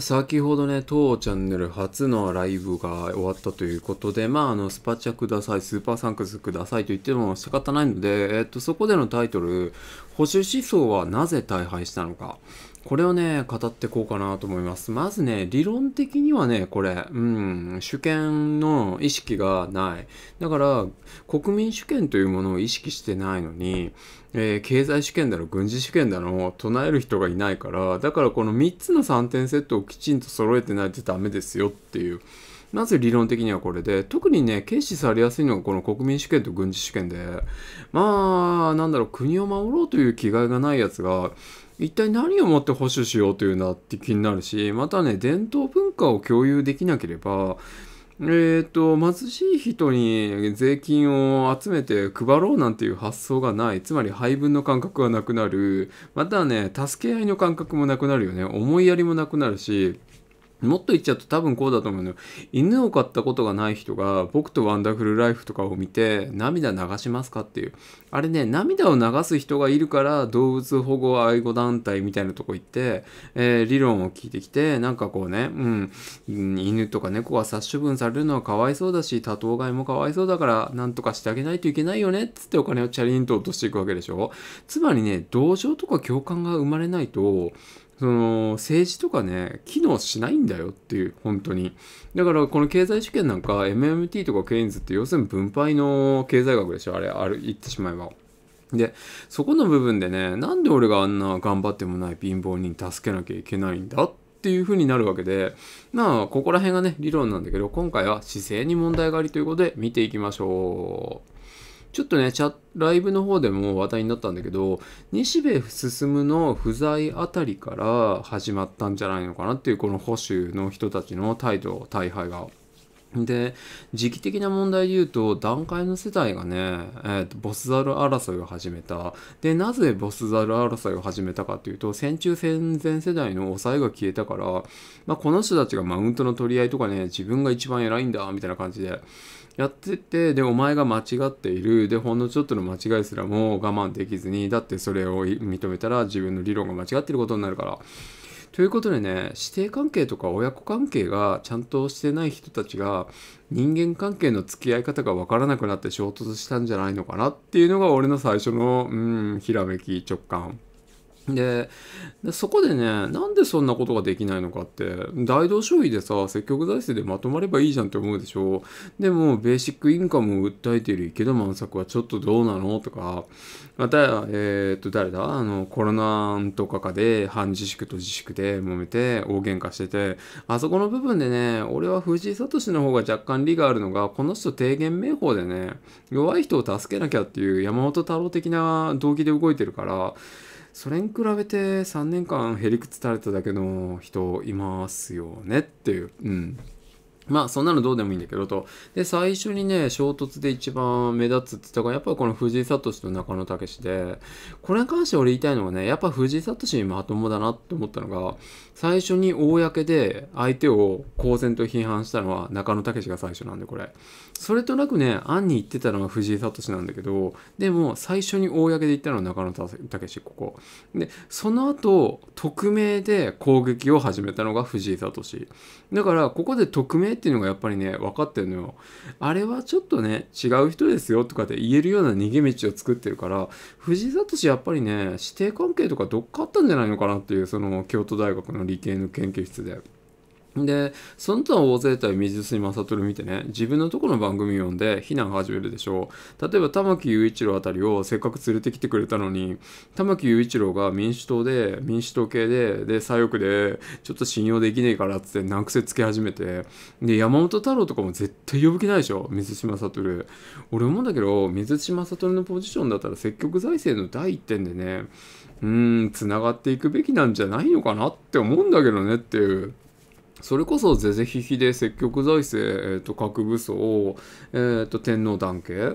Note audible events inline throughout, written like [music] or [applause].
先ほどね、当チャンネル初のライブが終わったということで、まあ、あの、スパチャください、スーパーサンクスくださいと言っても仕方ないので、えっと、そこでのタイトル、保守思想はなぜ大敗したのか。これをね、語ってこうかなと思います。まずね、理論的にはね、これ、うん、主権の意識がない。だから、国民主権というものを意識してないのに、えー、経済主権だろ、軍事主権だろ、唱える人がいないから、だからこの3つの3点セットをきちんと揃えてないとダメですよっていう。まず理論的にはこれで、特にね、軽視されやすいのがこの国民主権と軍事主権で、まあ、なんだろう、国を守ろうという気概がないやつが、一体何をもって保守しようというなって気になるしまたね伝統文化を共有できなければえーと貧しい人に税金を集めて配ろうなんていう発想がないつまり配分の感覚がなくなるまたね助け合いの感覚もなくなるよね思いやりもなくなるしもっと言っちゃうと多分こうだと思うのよ。犬を飼ったことがない人が僕とワンダフルライフとかを見て涙流しますかっていう。あれね、涙を流す人がいるから動物保護愛護団体みたいなとこ行って、えー、理論を聞いてきて、なんかこうね、うん、犬とか猫が殺処分されるのはかわいそうだし、多頭飼いもかわいそうだからなんとかしてあげないといけないよねっつってお金をチャリンと落としていくわけでしょ。つまりね、同情とか共感が生まれないと、その政治とかね、機能しないんだよっていう、本当に。だからこの経済主権なんか MMT とかケインズって要するに分配の経済学でしょ、あれ、あれ言ってしまえば。で、そこの部分でね、なんで俺があんな頑張ってもない貧乏人助けなきゃいけないんだっていう風になるわけで、まあ、ここら辺がね、理論なんだけど、今回は姿勢に問題がありということで見ていきましょう。ちょっとね、チャライブの方でも話題になったんだけど、西部進の不在あたりから始まったんじゃないのかなっていう、この保守の人たちの態度、大敗が。で、時期的な問題で言うと、段階の世代がね、えーと、ボスザル争いを始めた。で、なぜボスザル争いを始めたかというと、戦中戦前世代の抑えが消えたから、まあ、この人たちがマウントの取り合いとかね、自分が一番偉いんだ、みたいな感じで、やっててでお前が間違っているでほんのちょっとの間違いすらも我慢できずにだってそれを認めたら自分の理論が間違ってることになるから。ということでね師弟関係とか親子関係がちゃんとしてない人たちが人間関係の付き合い方が分からなくなって衝突したんじゃないのかなっていうのが俺の最初のうんひらめき直感。でそこでねなんでそんなことができないのかって大道消費でさ積極財政でまとまればいいじゃんって思うでしょでもベーシックインカムを訴えている池田満作はちょっとどうなのとかまたえっ、と誰だあのコロナとかかで反自粛と自粛で揉めて大喧嘩しててあそこの部分でね俺は藤井聡の方が若干利があるのがこの人低減名法でね弱い人を助けなきゃっていう山本太郎的な動機で動いてるからそれに比べて3年間へりくつ垂れただけの人いますよねっていう。うんまあそんなのどうでもいいんだけどと。で、最初にね、衝突で一番目立つって言ったから、やっぱこの藤井聡と中野武で、これに関して俺言いたいのはね、やっぱ藤井聡にまともだなって思ったのが、最初に公で相手を公然と批判したのは中野武が最初なんで、これ。それとなくね、案に言ってたのは藤井聡なんだけど、でも最初に公で言ったのは中野武、ここ。で、その後、匿名で攻撃を始めたのが藤井聡。だから、ここで匿名っていうのがやっぱりね、分かってるのよ。あれはちょっとね、違う人ですよとかって言えるような逃げ道を作ってるから、藤井聡やっぱりね、師弟関係とかどっかあったんじゃないのかなっていう、その京都大学の理系の研究室で。で、そのは大勢対水住雅輝見てね、自分のところの番組読んで避難始めるでしょう。例えば玉木雄一郎あたりをせっかく連れてきてくれたのに、玉木雄一郎が民主党で、民主党系で、で、左翼で、ちょっと信用できねえからっって難癖つけ始めて、で、山本太郎とかも絶対呼ぶ気ないでしょ、水島悟。俺思うんだけど、水島悟のポジションだったら積極財政の第一点でね、うーん、繋がっていくべきなんじゃないのかなって思うんだけどねっていう。それこそ是々非々で積極財政、えーと、核武装、えーと、天皇団系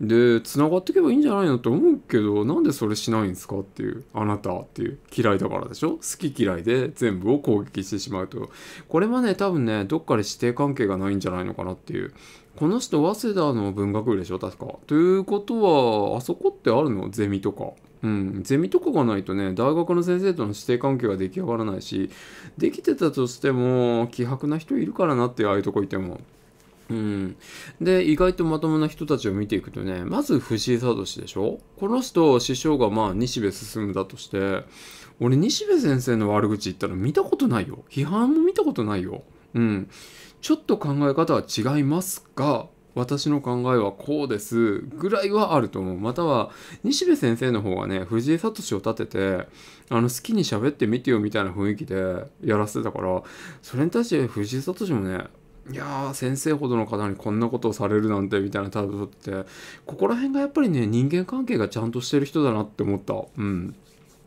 でつながっていけばいいんじゃないのと思うけどなんでそれしないんですかっていうあなたっていう嫌いだからでしょ好き嫌いで全部を攻撃してしまうとこれはね多分ねどっかで師弟関係がないんじゃないのかなっていうこの人早稲田の文学部でしょ確かということはあそこってあるのゼミとかうん、ゼミとかがないとね大学の先生との師弟関係が出来上がらないしできてたとしても希薄な人いるからなってああいうとこいても。うん、で意外とまともな人たちを見ていくとねまず藤井聡でしょこの人師匠がまあ西部進だとして俺西部先生の悪口言ったら見たことないよ批判も見たことないよ。うん、ちょっと考え方は違いますが私の考えはこうですぐらいはあると思う。または、西部先生の方がね、藤井聡を立てて、あの、好きに喋ってみてよみたいな雰囲気でやらせてたから、それに対して藤井聡もね、いやー、先生ほどの方にこんなことをされるなんてみたいな態度をとって、ここら辺がやっぱりね、人間関係がちゃんとしてる人だなって思った。うん。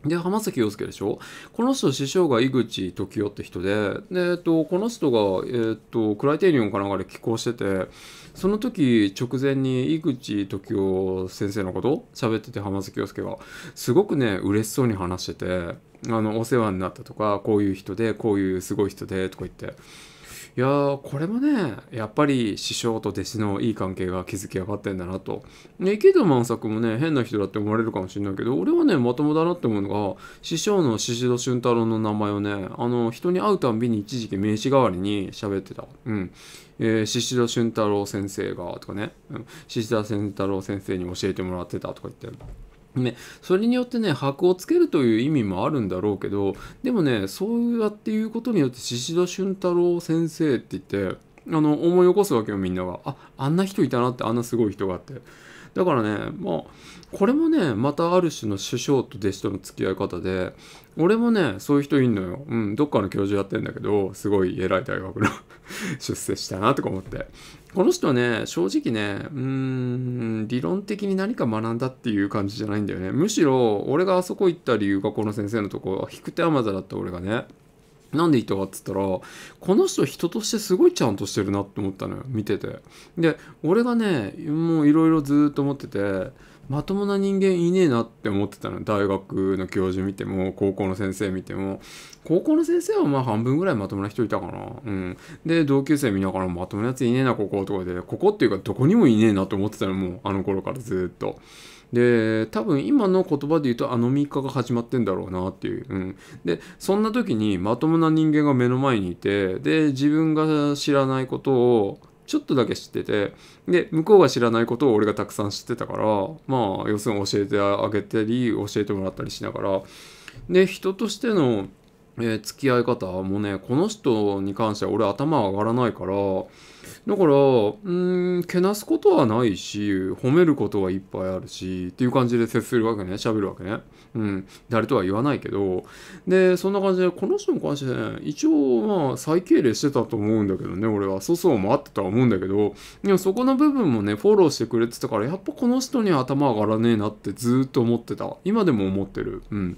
で、浜崎陽介でしょこの人、師匠が井口時代って人で、で、えっと、この人が、えっと、クライテリオンかなんかで寄稿してて、その時直前に井口時代先生のこと喋ってて、浜崎陽介が。すごくね、嬉しそうに話してて、あの、お世話になったとか、こういう人で、こういうすごい人で、とか言って。いやーこれもねやっぱり師匠と弟子のいい関係が築き上がってんだなと。ね、池田満作もね変な人だって思われるかもしれないけど俺はねまともだなって思うのが師匠の宍戸俊太郎の名前をねあの人に会うたんびに一時期名刺代わりに喋ってた。うんえー、宍戸俊太郎先生がとかね、うん、宍田俊太郎先生に教えてもらってたとか言って。ね、それによってね、箔をつけるという意味もあるんだろうけど、でもね、そうやっていうことによって、宍戸俊太郎先生って言って、あの、思い起こすわけよ、みんなが。あ、あんな人いたなって、あんなすごい人がって。だからね、まあ、これもね、またある種の師匠と弟子との付き合い方で、俺もね、そういう人いんのよ。うん、どっかの教授やってんだけど、すごい偉い大学の [laughs] 出世したなとか思って。この人ね、正直ね、うーん、理論的に何か学んだっていう感じじゃないんだよね。むしろ、俺があそこ行った理由がこの先生のとこ、引く手あまだった俺がね、なんで言ったかっつったら、この人人としてすごいちゃんとしてるなって思ったのよ、見てて。で、俺がね、もういろいろずっと思ってて、まともな人間いねえなって思ってたの大学の教授見ても高校の先生見ても高校の先生はまあ半分ぐらいまともな人いたかなうんで同級生見ながらまともなやついねえなこことかでここっていうかどこにもいねえなと思ってたのもうあの頃からずっとで多分今の言葉で言うとあの3日が始まってんだろうなっていう、うん、でそんな時にまともな人間が目の前にいてで自分が知らないことをちょっとだけ知っててで向こうが知らないことを俺がたくさん知ってたからまあ要するに教えてあげたり教えてもらったりしながらで人としてのえー、付き合い方もね、この人に関しては俺頭上がらないから、だから、うん、けなすことはないし、褒めることはいっぱいあるし、っていう感じで接するわけね、喋るわけね。うん、誰とは言わないけど。で、そんな感じで、この人に関してね、一応、まあ、再敬礼してたと思うんだけどね、俺は。粗相もあってたとは思うんだけど、でもそこの部分もね、フォローしてくれてたから、やっぱこの人に頭上がらねえなってずっと思ってた。今でも思ってる。うん。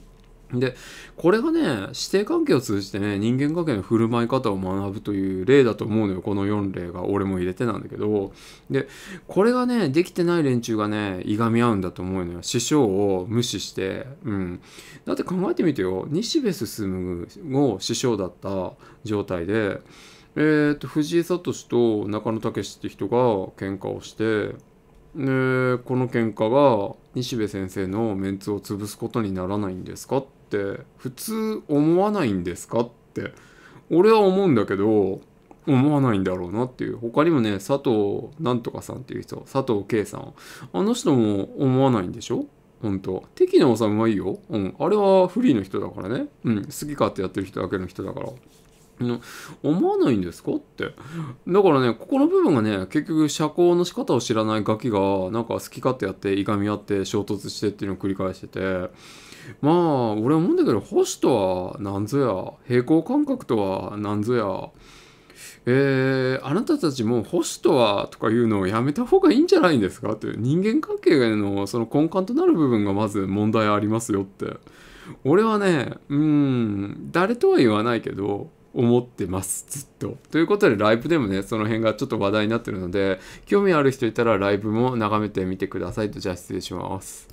で、これがね、師弟関係を通じてね、人間関係の振る舞い方を学ぶという例だと思うのよ。この4例が、俺も入れてなんだけど。で、これがね、できてない連中がね、いがみ合うんだと思うのよ。師匠を無視して。うん。だって考えてみてよ。西部進を師匠だった状態で、えー、っと、藤井聡と中野武って人が喧嘩をして、で、この喧嘩が西部先生のメンツを潰すことにならないんですかって普通思わないんですかって俺は思うんだけど思わないんだろうなっていう他にもね佐藤なんとかさんっていう人佐藤圭さんあの人も思わないんでしょ本当敵の治はいいよ、うん、あれはフリーの人だからね、うん、好き勝手やってる人だけの人だから思わないんですかってだからねここの部分がね結局社交の仕方を知らないガキがなんか好き勝手やっていがみ合って衝突してっていうのを繰り返しててまあ俺は思うんだけど星とは何ぞや平行感覚とは何ぞやえー、あなたたちも保守とはとかいうのをやめた方がいいんじゃないんですかって人間関係のその根幹となる部分がまず問題ありますよって俺はねうん誰とは言わないけど思ってますずっと。ということでライブでもねその辺がちょっと話題になってるので興味ある人いたらライブも眺めてみてくださいとじゃあ失礼します。